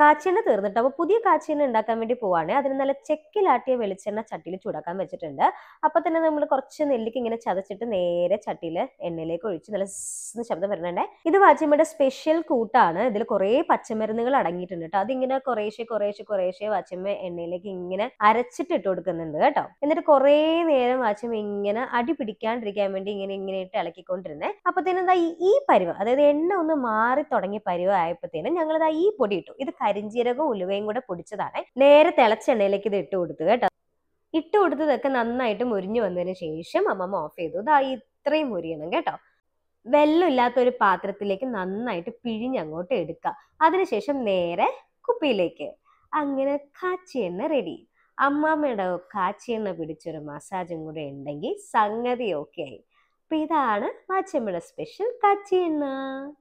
കാച്ചിയെണ്ണ തീർന്നിട്ട് അപ്പോൾ പുതിയ കാച്ചിയെണ്ണ ഉണ്ടാക്കാൻ വേണ്ടി പോവാണ് അതിന് നല്ല ചെക്കിലാട്ടിയ വെളിച്ചെണ്ണ ചട്ടിയിൽ ചൂടാക്കാൻ വെച്ചിട്ടുണ്ട് അപ്പോൾ തന്നെ നമ്മൾ കുറച്ച് നെല്ലിക്ക് ഇങ്ങനെ ചതച്ചിട്ട് നേരെ ചട്ടിയിൽ എണ്ണയിലേക്ക് ഒഴിച്ച് നല്ല ശബ്ദം വരുന്നുണ്ട് ഇത് വാച്ചിയമ്മയുടെ സ്പെഷ്യൽ കൂട്ടാണ് ഇതിൽ കുറേ പച്ചമരുന്നുകൾ അടങ്ങിയിട്ടുണ്ട് കേട്ടോ അതിങ്ങനെ കുറേശ്ശെ കുറേശ്ശെ കുറേശ്ശെ വാച്ചിയമ്മ എണ്ണയിലേക്ക് ഇങ്ങനെ അരച്ചിട്ട് ഇട്ട് കൊടുക്കുന്നുണ്ട് കേട്ടോ എന്നിട്ട് കുറേ നേരം വാച്ചിയമ്മ ഇങ്ങനെ അടി പിടിക്കാണ്ടിരിക്കാൻ വേണ്ടി ഇങ്ങനെ ഇങ്ങനെ ഇട്ട് ഇളക്കിക്കൊണ്ടിരുന്നേ അപ്പോൾ തന്നെ ഈ പരിവ അതായത് എണ്ണ ഒന്ന് മാറി തുടങ്ങിയ പരുവ് ആയപ്പോഴത്തേനും ഞങ്ങളിതാ ഈ പൊടി ഇട്ടു ഇത് കരിഞ്ചീരകവും ഉലുവയും കൂടെ പൊടിച്ചതാണ് നേരെ തിളച്ചെണ്ണയിലേക്ക് ഇത് ഇട്ട് കൊടുത്തു കേട്ടോ ഇട്ട് കൊടുത്തതൊക്കെ നന്നായിട്ട് മുരിഞ്ഞു വന്നതിന് ശേഷം അമ്മമ്മ ഓഫ് ചെയ്തു ഇതാ ഇത്രയും മുരിയണം കേട്ടോ വെള്ളമില്ലാത്ത ഒരു പാത്രത്തിലേക്ക് നന്നായിട്ട് പിഴിഞ്ഞങ്ങോട്ട് എടുക്കുക അതിനുശേഷം നേരെ കുപ്പിയിലേക്ക് അങ്ങനെ കാച്ചി എണ്ണ റെഡി അമ്മാമ്മയുടെ കാച്ചി എണ്ണ പിടിച്ചൊരു മസാജും കൂടെ ഉണ്ടെങ്കിൽ സംഗതി ഓക്കെ ആയി അപ്പൊ ഇതാണ് മാച്ചമ്മയുടെ സ്പെഷ്യൽ കാച്ചി എണ്ണ